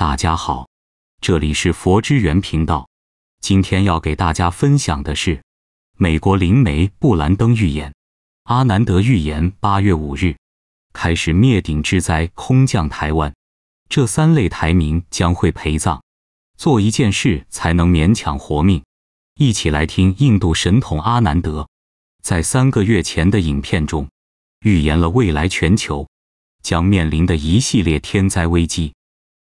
大家好，这里是佛之源频道。今天要给大家分享的是美国灵媒布兰登预言，阿南德预言八月五日开始灭顶之灾空降台湾，这三类台民将会陪葬。做一件事才能勉强活命。一起来听印度神童阿南德在三个月前的影片中预言了未来全球将面临的一系列天灾危机。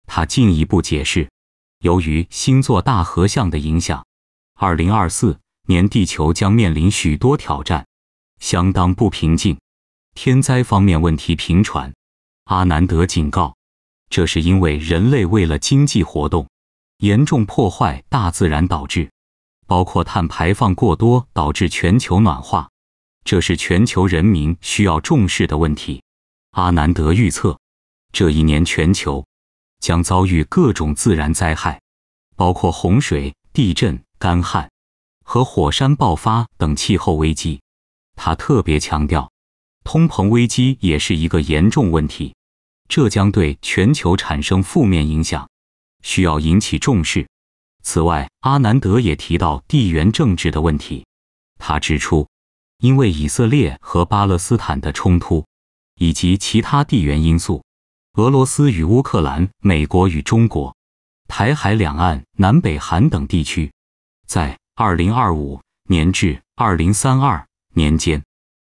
他进一步解释，由于星座大合相的影响，二零二四年地球将面临许多挑战，相当不平静，天灾方面问题频传。阿南德警告，这是因为人类为了经济活动，严重破坏大自然导致，包括碳排放过多导致全球暖化，这是全球人民需要重视的问题。阿南德预测，这一年全球。将遭遇各种自然灾害，包括洪水、地震、干旱和火山爆发等气候危机。他特别强调，通膨危机也是一个严重问题，这将对全球产生负面影响，需要引起重视。此外，阿南德也提到地缘政治的问题。他指出，因为以色列和巴勒斯坦的冲突以及其他地缘因素。俄罗斯与乌克兰、美国与中国、台海两岸、南北韩等地区，在2025年至2032年间，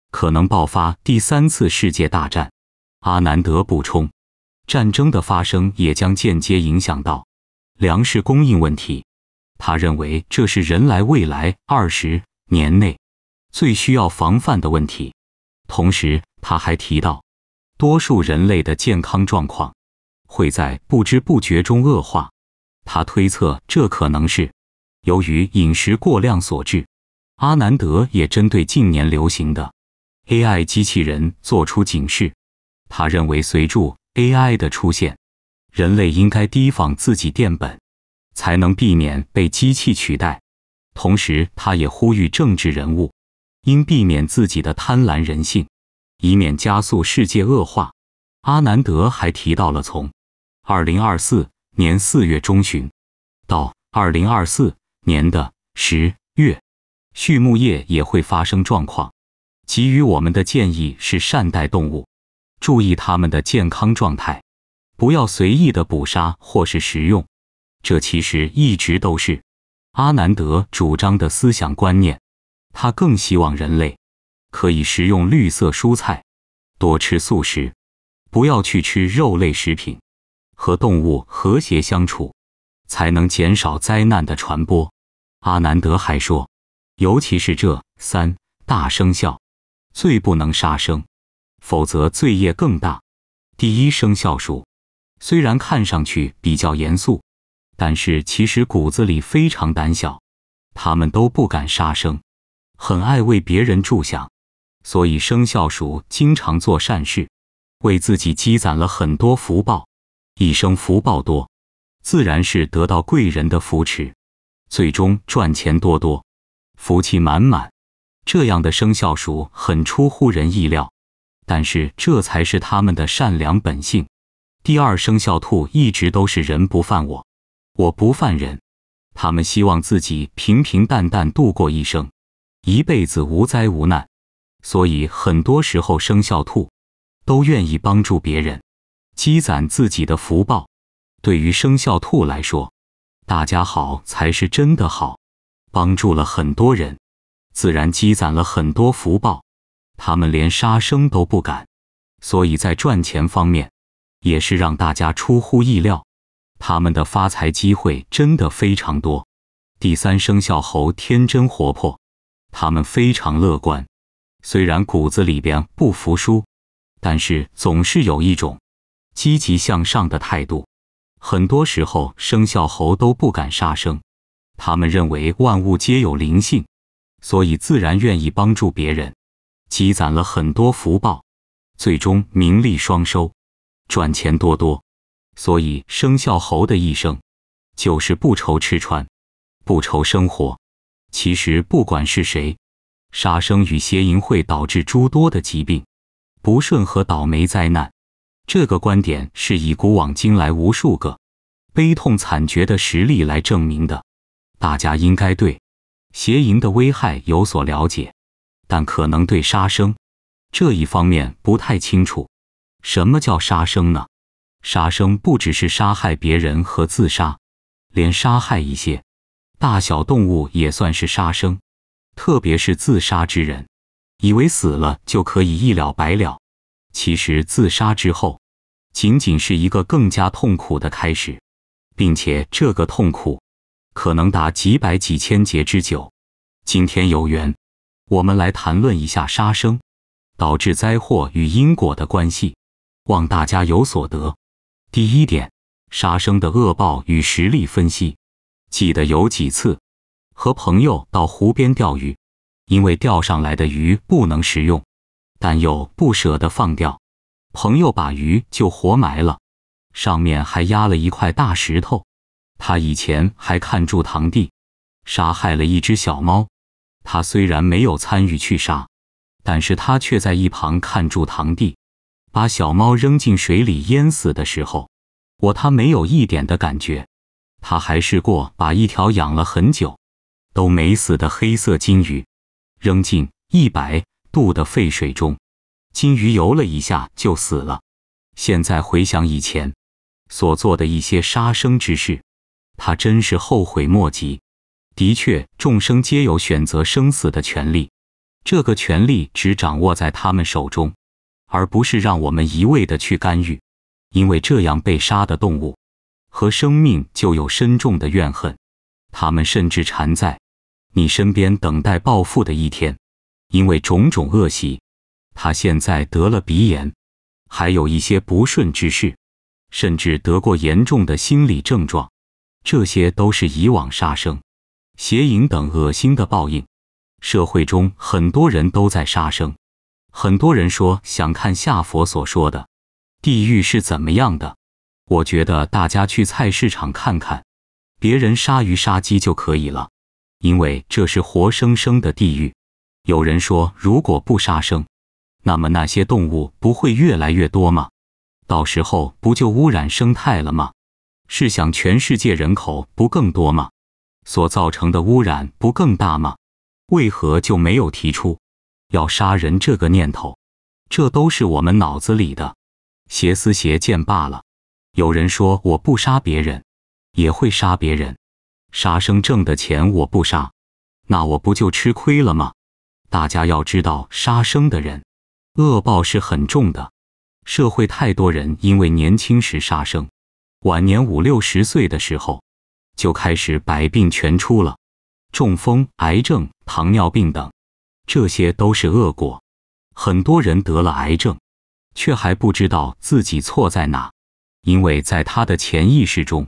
可能爆发第三次世界大战。阿南德补充，战争的发生也将间接影响到粮食供应问题。他认为这是人类未来二十年内最需要防范的问题。同时，他还提到。多数人类的健康状况会在不知不觉中恶化，他推测这可能是由于饮食过量所致。阿南德也针对近年流行的 AI 机器人做出警示，他认为随着 AI 的出现，人类应该提防自己电本，才能避免被机器取代。同时，他也呼吁政治人物应避免自己的贪婪人性。以免加速世界恶化，阿南德还提到了从二零二四年四月中旬到二零二四年的十月，畜牧业也会发生状况。给予我们的建议是善待动物，注意它们的健康状态，不要随意的捕杀或是食用。这其实一直都是阿南德主张的思想观念。他更希望人类。可以食用绿色蔬菜，多吃素食，不要去吃肉类食品，和动物和谐相处，才能减少灾难的传播。阿南德还说，尤其是这三大生肖，最不能杀生，否则罪业更大。第一生肖鼠，虽然看上去比较严肃，但是其实骨子里非常胆小，他们都不敢杀生，很爱为别人着想。所以生肖鼠经常做善事，为自己积攒了很多福报，一生福报多，自然是得到贵人的扶持，最终赚钱多多，福气满满。这样的生肖鼠很出乎人意料，但是这才是他们的善良本性。第二生肖兔一直都是人不犯我，我不犯人，他们希望自己平平淡淡度过一生，一辈子无灾无难。所以很多时候，生肖兔都愿意帮助别人，积攒自己的福报。对于生肖兔来说，大家好才是真的好。帮助了很多人，自然积攒了很多福报。他们连杀生都不敢，所以在赚钱方面也是让大家出乎意料。他们的发财机会真的非常多。第三，生肖猴天真活泼，他们非常乐观。虽然骨子里边不服输，但是总是有一种积极向上的态度。很多时候，生肖猴都不敢杀生，他们认为万物皆有灵性，所以自然愿意帮助别人，积攒了很多福报，最终名利双收，赚钱多多。所以，生肖猴的一生就是不愁吃穿，不愁生活。其实，不管是谁。杀生与邪淫会导致诸多的疾病、不顺和倒霉灾难。这个观点是以古往今来无数个悲痛惨绝的实例来证明的。大家应该对邪淫的危害有所了解，但可能对杀生这一方面不太清楚。什么叫杀生呢？杀生不只是杀害别人和自杀，连杀害一些大小动物也算是杀生。特别是自杀之人，以为死了就可以一了百了，其实自杀之后，仅仅是一个更加痛苦的开始，并且这个痛苦可能达几百几千劫之久。今天有缘，我们来谈论一下杀生导致灾祸与因果的关系，望大家有所得。第一点，杀生的恶报与实力分析。记得有几次。和朋友到湖边钓鱼，因为钓上来的鱼不能食用，但又不舍得放掉，朋友把鱼就活埋了，上面还压了一块大石头。他以前还看住堂弟，杀害了一只小猫。他虽然没有参与去杀，但是他却在一旁看住堂弟，把小猫扔进水里淹死的时候，我他没有一点的感觉。他还试过把一条养了很久。都没死的黑色金鱼，扔进一百度的沸水中，金鱼游了一下就死了。现在回想以前所做的一些杀生之事，他真是后悔莫及。的确，众生皆有选择生死的权利，这个权利只掌握在他们手中，而不是让我们一味的去干预，因为这样被杀的动物和生命就有深重的怨恨，他们甚至缠在。你身边等待暴富的一天，因为种种恶习，他现在得了鼻炎，还有一些不顺之事，甚至得过严重的心理症状。这些都是以往杀生、邪淫等恶心的报应。社会中很多人都在杀生，很多人说想看下佛所说的地狱是怎么样的，我觉得大家去菜市场看看，别人杀鱼杀鸡就可以了。因为这是活生生的地狱。有人说，如果不杀生，那么那些动物不会越来越多吗？到时候不就污染生态了吗？试想，全世界人口不更多吗？所造成的污染不更大吗？为何就没有提出要杀人这个念头？这都是我们脑子里的邪思邪见罢了。有人说，我不杀别人，也会杀别人。杀生挣的钱我不杀，那我不就吃亏了吗？大家要知道，杀生的人，恶报是很重的。社会太多人因为年轻时杀生，晚年五六十岁的时候，就开始百病全出了，中风、癌症、糖尿病等，这些都是恶果。很多人得了癌症，却还不知道自己错在哪，因为在他的潜意识中。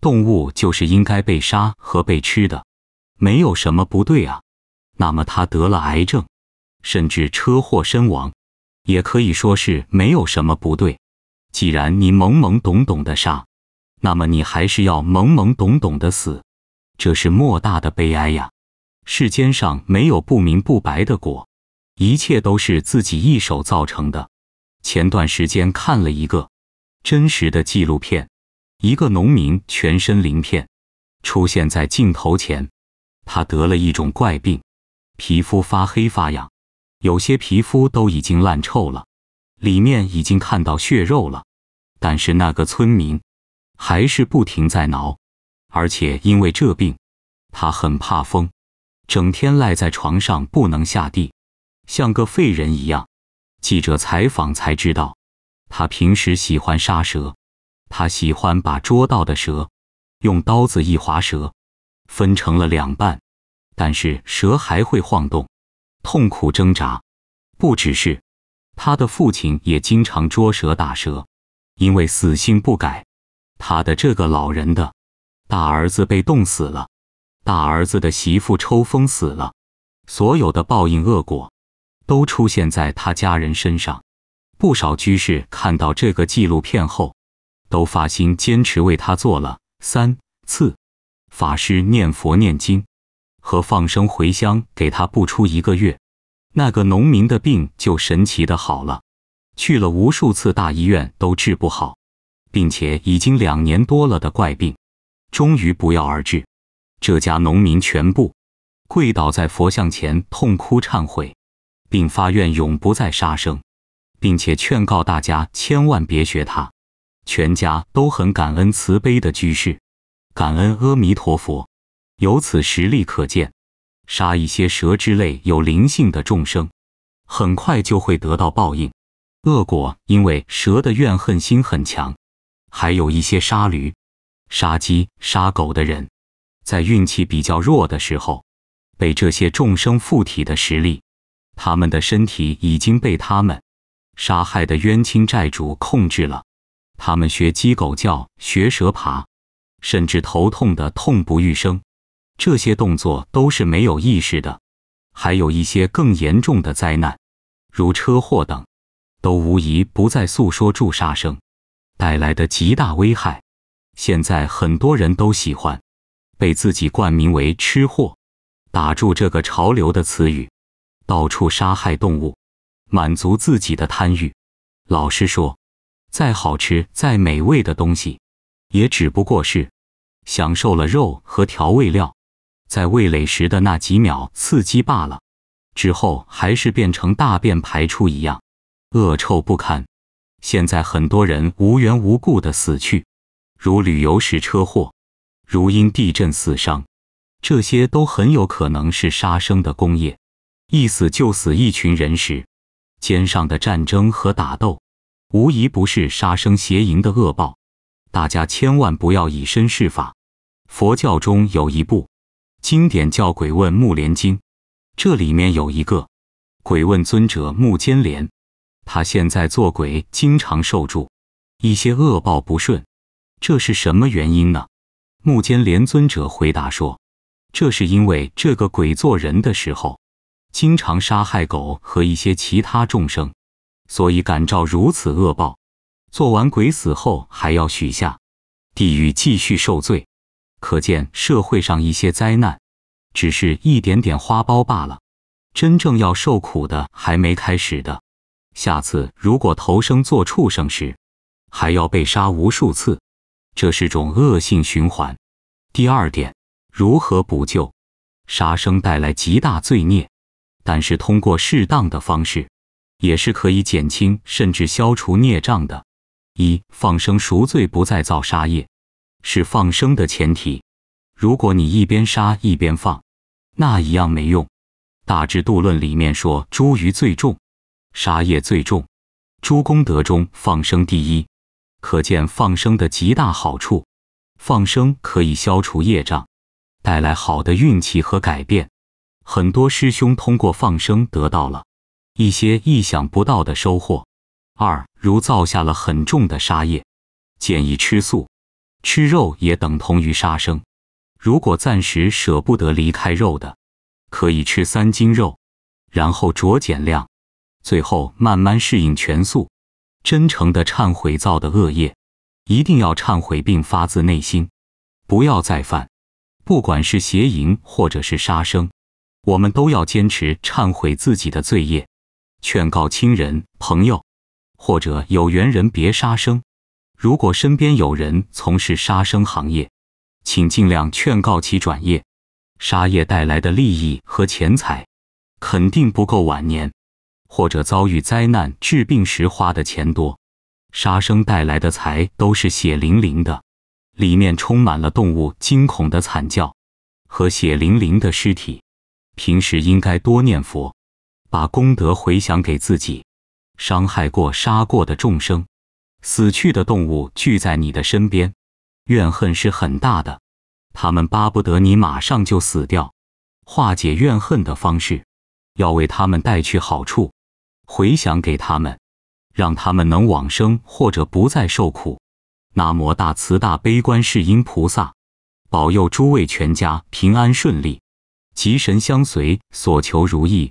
动物就是应该被杀和被吃的，没有什么不对啊。那么它得了癌症，甚至车祸身亡，也可以说是没有什么不对。既然你懵懵懂懂的杀，那么你还是要懵懵懂懂的死，这是莫大的悲哀呀。世间上没有不明不白的果，一切都是自己一手造成的。前段时间看了一个真实的纪录片。一个农民全身鳞片出现在镜头前，他得了一种怪病，皮肤发黑发痒，有些皮肤都已经烂臭了，里面已经看到血肉了。但是那个村民还是不停在挠，而且因为这病，他很怕风，整天赖在床上不能下地，像个废人一样。记者采访才知道，他平时喜欢杀蛇。他喜欢把捉到的蛇，用刀子一划，蛇分成了两半，但是蛇还会晃动，痛苦挣扎。不只是他的父亲也经常捉蛇打蛇，因为死性不改。他的这个老人的大儿子被冻死了，大儿子的媳妇抽风死了，所有的报应恶果，都出现在他家人身上。不少居士看到这个纪录片后。都发心坚持为他做了三次，法师念佛念经和放生回乡，给他不出一个月，那个农民的病就神奇的好了。去了无数次大医院都治不好，并且已经两年多了的怪病，终于不药而治。这家农民全部跪倒在佛像前痛哭忏悔，并发愿永不再杀生，并且劝告大家千万别学他。全家都很感恩慈悲的居士，感恩阿弥陀佛。由此实例可见，杀一些蛇之类有灵性的众生，很快就会得到报应，恶果。因为蛇的怨恨心很强。还有一些杀驴、杀鸡、杀狗的人，在运气比较弱的时候，被这些众生附体的实力，他们的身体已经被他们杀害的冤亲债主控制了。他们学鸡狗叫，学蛇爬，甚至头痛的痛不欲生。这些动作都是没有意识的。还有一些更严重的灾难，如车祸等，都无疑不再诉说助杀声带来的极大危害。现在很多人都喜欢被自己冠名为“吃货”，打住这个潮流的词语，到处杀害动物，满足自己的贪欲。老实说。再好吃、再美味的东西，也只不过是享受了肉和调味料在味蕾时的那几秒刺激罢了，之后还是变成大便排出一样，恶臭不堪。现在很多人无缘无故的死去，如旅游时车祸，如因地震死伤，这些都很有可能是杀生的工业。一死就死一群人时，肩上的战争和打斗。无疑不是杀生邪淫的恶报，大家千万不要以身试法。佛教中有一部经典叫《鬼问木莲经》，这里面有一个鬼问尊者木坚莲，他现在做鬼经常受助一些恶报不顺，这是什么原因呢？木坚莲尊者回答说，这是因为这个鬼做人的时候，经常杀害狗和一些其他众生。所以感召如此恶报，做完鬼死后还要许下，地狱继续受罪。可见社会上一些灾难，只是一点点花苞罢了。真正要受苦的还没开始的。下次如果投生做畜生时，还要被杀无数次，这是种恶性循环。第二点，如何补救？杀生带来极大罪孽，但是通过适当的方式。也是可以减轻甚至消除孽障的。一放生赎罪，不再造杀业，是放生的前提。如果你一边杀一边放，那一样没用。大智度论里面说，诸余最重，杀业最重，诸功德中放生第一，可见放生的极大好处。放生可以消除业障，带来好的运气和改变。很多师兄通过放生得到了。一些意想不到的收获。二，如造下了很重的杀业，建议吃素。吃肉也等同于杀生。如果暂时舍不得离开肉的，可以吃三斤肉，然后酌减量，最后慢慢适应全素。真诚的忏悔造的恶业，一定要忏悔，并发自内心，不要再犯。不管是邪淫或者是杀生，我们都要坚持忏悔自己的罪业。劝告亲人、朋友，或者有缘人别杀生。如果身边有人从事杀生行业，请尽量劝告其转业。杀业带来的利益和钱财，肯定不够晚年，或者遭遇灾难、治病时花的钱多。杀生带来的财都是血淋淋的，里面充满了动物惊恐的惨叫和血淋淋的尸体。平时应该多念佛。把功德回向给自己，伤害过、杀过的众生，死去的动物聚在你的身边，怨恨是很大的。他们巴不得你马上就死掉。化解怨恨的方式，要为他们带去好处，回想给他们，让他们能往生或者不再受苦。南无大慈大悲观世音菩萨，保佑诸位全家平安顺利，吉神相随，所求如意。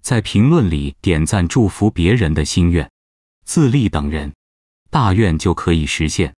在评论里点赞祝福别人的心愿，自立等人，大愿就可以实现。